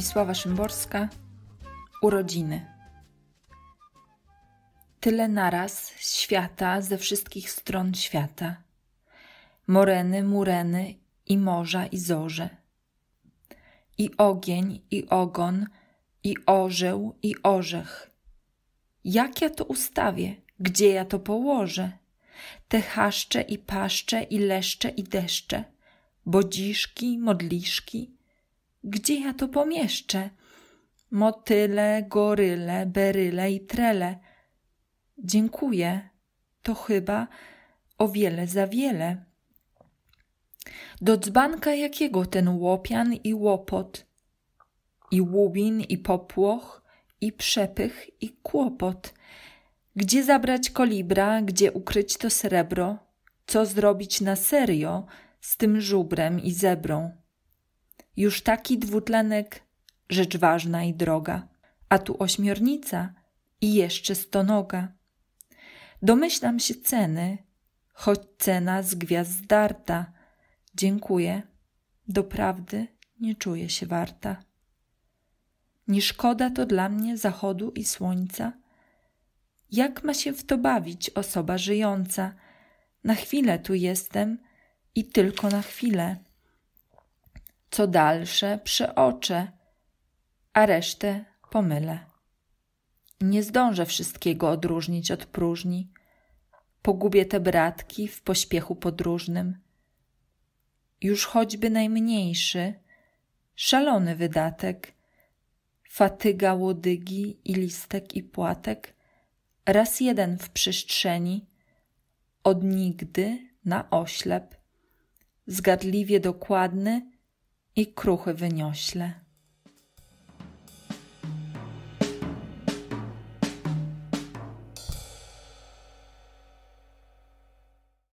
Wisława Szymborska Urodziny Tyle naraz świata ze wszystkich stron świata Moreny, mureny i morza i zorze I ogień, i ogon, i orzeł, i orzech Jak ja to ustawię, gdzie ja to położę? Te chaszcze i paszcze i leszcze i deszcze Bodziszki, modliszki, gdzie ja to pomieszczę? Motyle, goryle, beryle i trele. Dziękuję. To chyba o wiele za wiele. Do dzbanka jakiego ten łopian i łopot, i łubin, i popłoch, i przepych, i kłopot. Gdzie zabrać kolibra, gdzie ukryć to srebro? Co zrobić na serio z tym żubrem i zebrą? Już taki dwutlenek rzecz ważna i droga, a tu ośmiornica i jeszcze stonoga. Domyślam się ceny, choć cena z gwiazd zdarta. Dziękuję, doprawdy nie czuję się warta. Nie szkoda to dla mnie zachodu i słońca. Jak ma się w to bawić osoba żyjąca? Na chwilę tu jestem i tylko na chwilę co dalsze przeoczę, a resztę pomylę. Nie zdążę wszystkiego odróżnić od próżni. Pogubię te bratki w pośpiechu podróżnym. Już choćby najmniejszy, szalony wydatek, fatyga łodygi i listek i płatek, raz jeden w przestrzeni, od nigdy na oślep, zgadliwie dokładny, i kruchy wyniośle.